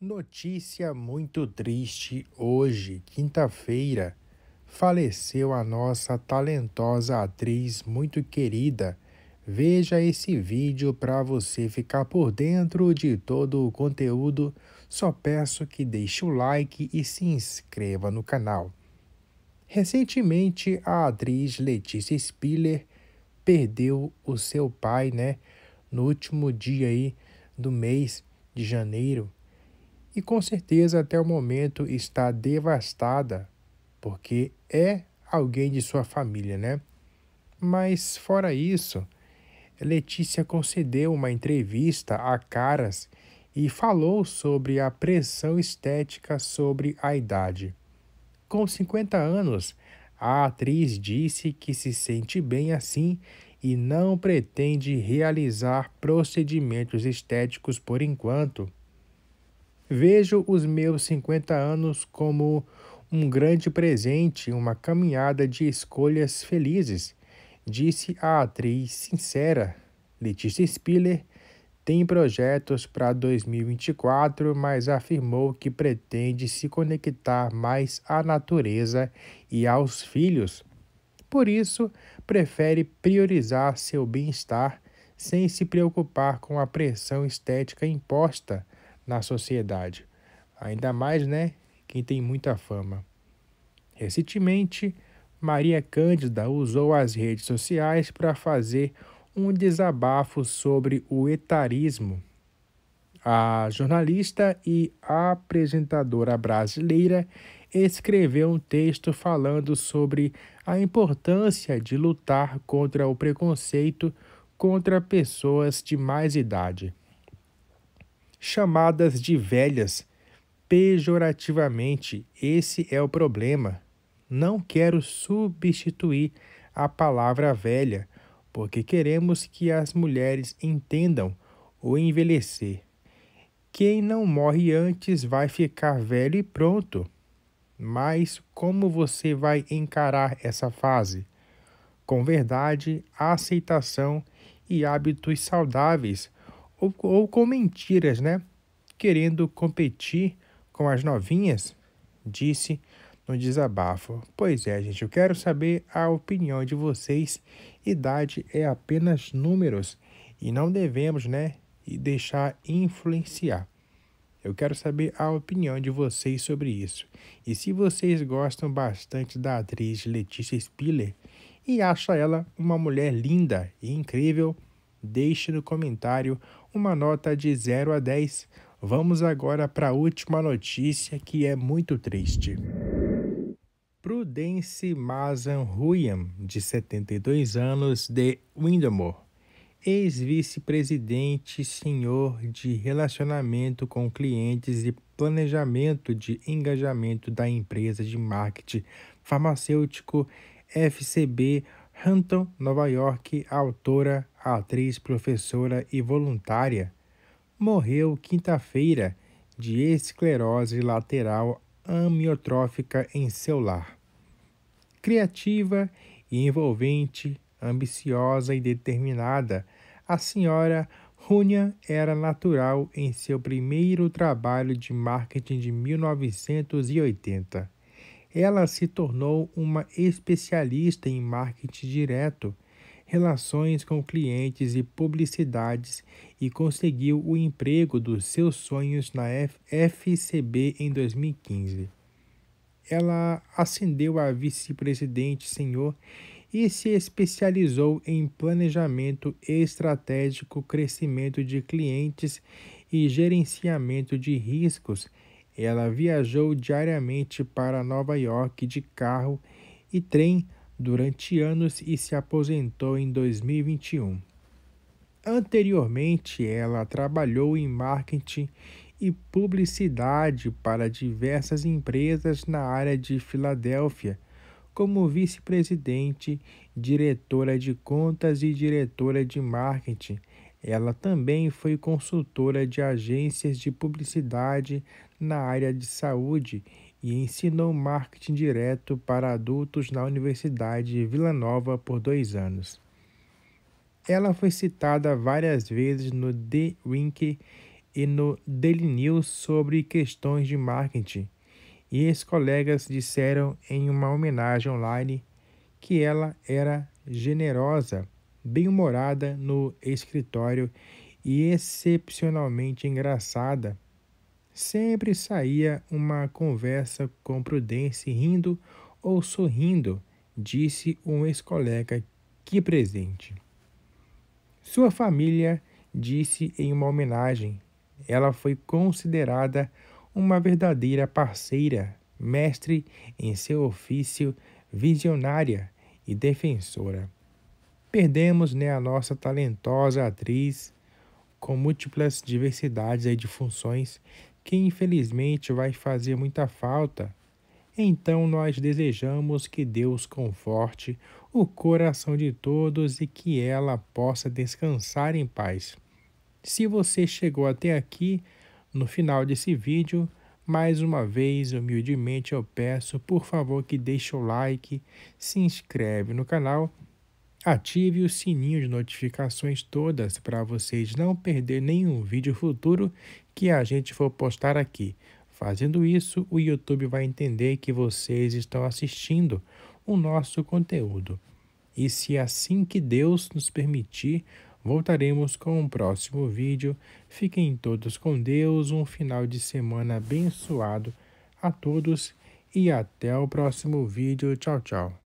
Notícia muito triste hoje, quinta-feira. Faleceu a nossa talentosa atriz muito querida. Veja esse vídeo para você ficar por dentro de todo o conteúdo. Só peço que deixe o like e se inscreva no canal. Recentemente, a atriz Letícia Spiller perdeu o seu pai, né? No último dia aí do mês de janeiro e com certeza até o momento está devastada, porque é alguém de sua família, né? Mas fora isso, Letícia concedeu uma entrevista a Caras e falou sobre a pressão estética sobre a idade. Com 50 anos, a atriz disse que se sente bem assim e não pretende realizar procedimentos estéticos por enquanto Vejo os meus 50 anos como um grande presente, uma caminhada de escolhas felizes, disse a atriz sincera. Letícia Spiller tem projetos para 2024, mas afirmou que pretende se conectar mais à natureza e aos filhos. Por isso, prefere priorizar seu bem-estar sem se preocupar com a pressão estética imposta na sociedade, ainda mais, né, quem tem muita fama. Recentemente, Maria Cândida usou as redes sociais para fazer um desabafo sobre o etarismo. A jornalista e apresentadora brasileira escreveu um texto falando sobre a importância de lutar contra o preconceito contra pessoas de mais idade chamadas de velhas pejorativamente. Esse é o problema. Não quero substituir a palavra velha, porque queremos que as mulheres entendam o envelhecer. Quem não morre antes vai ficar velho e pronto. Mas como você vai encarar essa fase? Com verdade, aceitação e hábitos saudáveis ou, ou com mentiras, né? Querendo competir com as novinhas, disse no desabafo. Pois é, gente, eu quero saber a opinião de vocês. Idade é apenas números e não devemos, né, E deixar influenciar. Eu quero saber a opinião de vocês sobre isso. E se vocês gostam bastante da atriz Letícia Spiller e acham ela uma mulher linda e incrível, deixe no comentário uma nota de 0 a 10. Vamos agora para a última notícia que é muito triste. Prudence Mazan Huyam, de 72 anos, de windham ex-vice-presidente senhor de relacionamento com clientes e planejamento de engajamento da empresa de marketing farmacêutico FCB Hampton, Nova York, autora atriz, professora e voluntária, morreu quinta-feira de esclerose lateral amiotrófica em seu lar. Criativa e envolvente, ambiciosa e determinada, a senhora Runha era natural em seu primeiro trabalho de marketing de 1980. Ela se tornou uma especialista em marketing direto relações com clientes e publicidades e conseguiu o emprego dos seus sonhos na FCB em 2015. Ela ascendeu a vice-presidente senhor e se especializou em planejamento estratégico, crescimento de clientes e gerenciamento de riscos. Ela viajou diariamente para Nova York de carro e trem durante anos e se aposentou em 2021. Anteriormente, ela trabalhou em marketing e publicidade para diversas empresas na área de Filadélfia, como vice-presidente, diretora de contas e diretora de marketing ela também foi consultora de agências de publicidade na área de saúde e ensinou marketing direto para adultos na Universidade de Vila Nova por dois anos. Ela foi citada várias vezes no The Wink e no Daily News sobre questões de marketing, e ex-colegas disseram em uma homenagem online que ela era generosa bem-humorada no escritório e excepcionalmente engraçada. Sempre saía uma conversa com Prudence rindo ou sorrindo, disse um ex-colega que presente. Sua família disse em uma homenagem. Ela foi considerada uma verdadeira parceira, mestre em seu ofício, visionária e defensora perdemos né, a nossa talentosa atriz com múltiplas diversidades aí de funções que infelizmente vai fazer muita falta. Então nós desejamos que Deus conforte o coração de todos e que ela possa descansar em paz. Se você chegou até aqui, no final desse vídeo, mais uma vez, humildemente eu peço, por favor, que deixe o like, se inscreve no canal Ative o sininho de notificações todas para vocês não perder nenhum vídeo futuro que a gente for postar aqui. Fazendo isso, o YouTube vai entender que vocês estão assistindo o nosso conteúdo. E se assim que Deus nos permitir, voltaremos com um próximo vídeo. Fiquem todos com Deus, um final de semana abençoado a todos e até o próximo vídeo. Tchau, tchau.